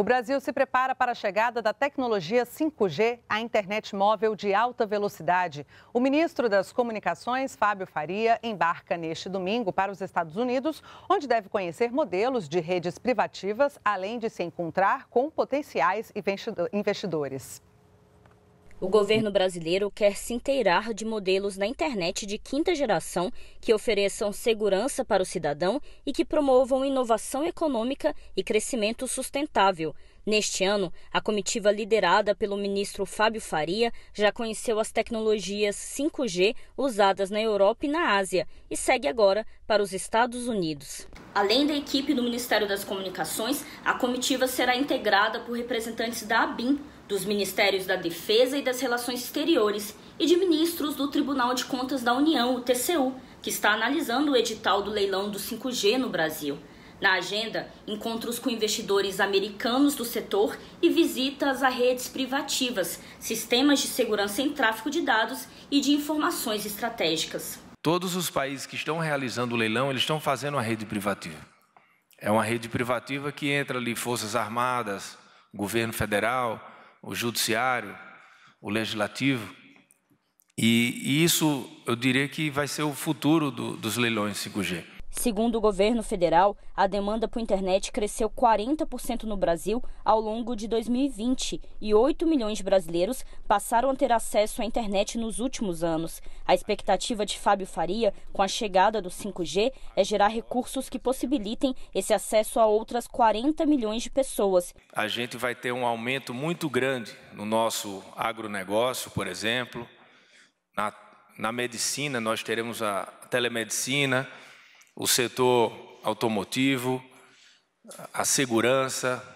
O Brasil se prepara para a chegada da tecnologia 5G à internet móvel de alta velocidade. O ministro das Comunicações, Fábio Faria, embarca neste domingo para os Estados Unidos, onde deve conhecer modelos de redes privativas, além de se encontrar com potenciais investidores. O governo brasileiro quer se inteirar de modelos na internet de quinta geração que ofereçam segurança para o cidadão e que promovam inovação econômica e crescimento sustentável. Neste ano, a comitiva liderada pelo ministro Fábio Faria já conheceu as tecnologias 5G usadas na Europa e na Ásia e segue agora para os Estados Unidos. Além da equipe do Ministério das Comunicações, a comitiva será integrada por representantes da ABIN, dos Ministérios da Defesa e das Relações Exteriores e de ministros do Tribunal de Contas da União, o TCU, que está analisando o edital do leilão do 5G no Brasil. Na agenda, encontros com investidores americanos do setor e visitas a redes privativas, sistemas de segurança em tráfego de dados e de informações estratégicas. Todos os países que estão realizando o leilão, eles estão fazendo a rede privativa. É uma rede privativa que entra ali forças armadas, governo federal, o judiciário, o legislativo. E, e isso eu diria que vai ser o futuro do, dos leilões 5G. Segundo o governo federal, a demanda por internet cresceu 40% no Brasil ao longo de 2020 e 8 milhões de brasileiros passaram a ter acesso à internet nos últimos anos. A expectativa de Fábio Faria com a chegada do 5G é gerar recursos que possibilitem esse acesso a outras 40 milhões de pessoas. A gente vai ter um aumento muito grande no nosso agronegócio, por exemplo, na, na medicina, nós teremos a telemedicina o setor automotivo, a segurança,